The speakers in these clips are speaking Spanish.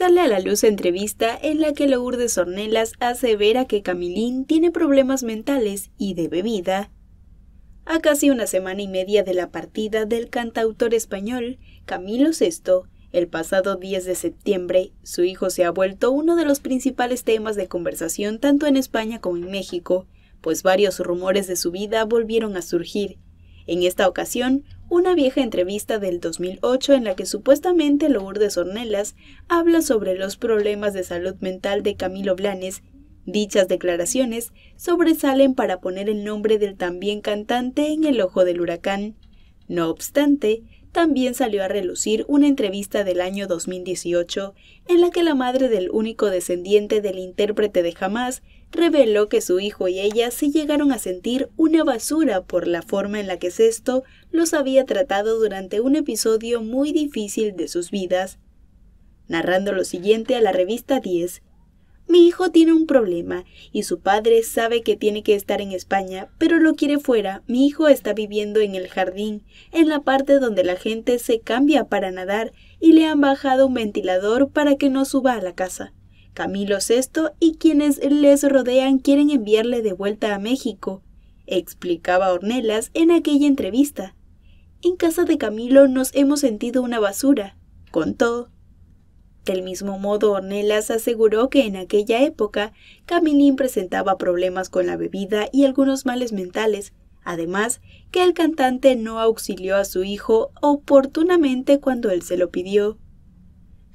sale a la luz entrevista en la que Lourdes Ornelas asevera que Camilín tiene problemas mentales y de bebida. A casi una semana y media de la partida del cantautor español Camilo VI, el pasado 10 de septiembre, su hijo se ha vuelto uno de los principales temas de conversación tanto en España como en México, pues varios rumores de su vida volvieron a surgir, en esta ocasión, una vieja entrevista del 2008 en la que supuestamente Lourdes Ornelas habla sobre los problemas de salud mental de Camilo Blanes, dichas declaraciones sobresalen para poner el nombre del también cantante en el ojo del huracán. No obstante, también salió a relucir una entrevista del año 2018 en la que la madre del único descendiente del intérprete de Jamás, reveló que su hijo y ella se llegaron a sentir una basura por la forma en la que Sesto los había tratado durante un episodio muy difícil de sus vidas. Narrando lo siguiente a la revista 10, mi hijo tiene un problema y su padre sabe que tiene que estar en España, pero lo quiere fuera. Mi hijo está viviendo en el jardín, en la parte donde la gente se cambia para nadar y le han bajado un ventilador para que no suba a la casa. Camilo VI y quienes les rodean quieren enviarle de vuelta a México, explicaba Ornelas en aquella entrevista. En casa de Camilo nos hemos sentido una basura, contó. Del mismo modo, Ornelas aseguró que en aquella época Camilín presentaba problemas con la bebida y algunos males mentales, además que el cantante no auxilió a su hijo oportunamente cuando él se lo pidió.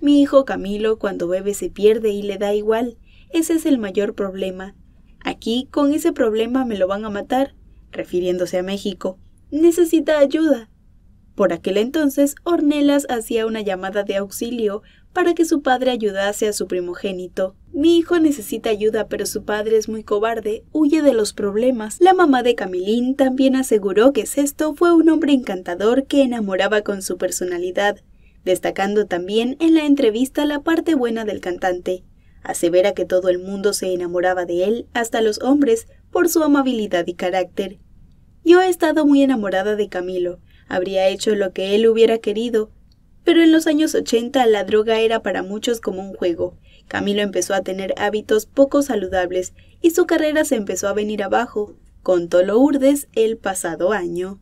Mi hijo Camilo cuando bebe se pierde y le da igual. Ese es el mayor problema. Aquí con ese problema me lo van a matar, refiriéndose a México. Necesita ayuda. Por aquel entonces, Ornelas hacía una llamada de auxilio para que su padre ayudase a su primogénito. Mi hijo necesita ayuda, pero su padre es muy cobarde, huye de los problemas. La mamá de Camilín también aseguró que Sesto fue un hombre encantador que enamoraba con su personalidad, destacando también en la entrevista la parte buena del cantante. Asevera que todo el mundo se enamoraba de él, hasta los hombres, por su amabilidad y carácter. Yo he estado muy enamorada de Camilo, habría hecho lo que él hubiera querido, pero en los años 80 la droga era para muchos como un juego. Camilo empezó a tener hábitos poco saludables y su carrera se empezó a venir abajo, contó Lourdes el pasado año.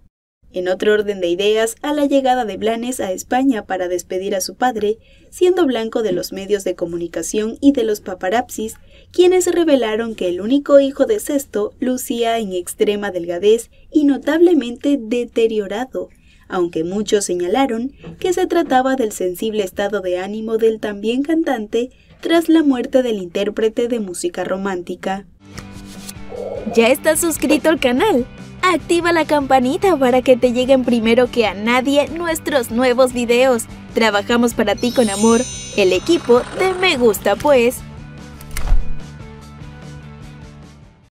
En otro orden de ideas, a la llegada de Blanes a España para despedir a su padre, siendo blanco de los medios de comunicación y de los paparapsis, quienes revelaron que el único hijo de Sesto lucía en extrema delgadez y notablemente deteriorado, aunque muchos señalaron que se trataba del sensible estado de ánimo del también cantante tras la muerte del intérprete de música romántica. ¿Ya estás suscrito al canal? activa la campanita para que te lleguen primero que a nadie nuestros nuevos videos. Trabajamos para ti con amor, el equipo de Me Gusta Pues.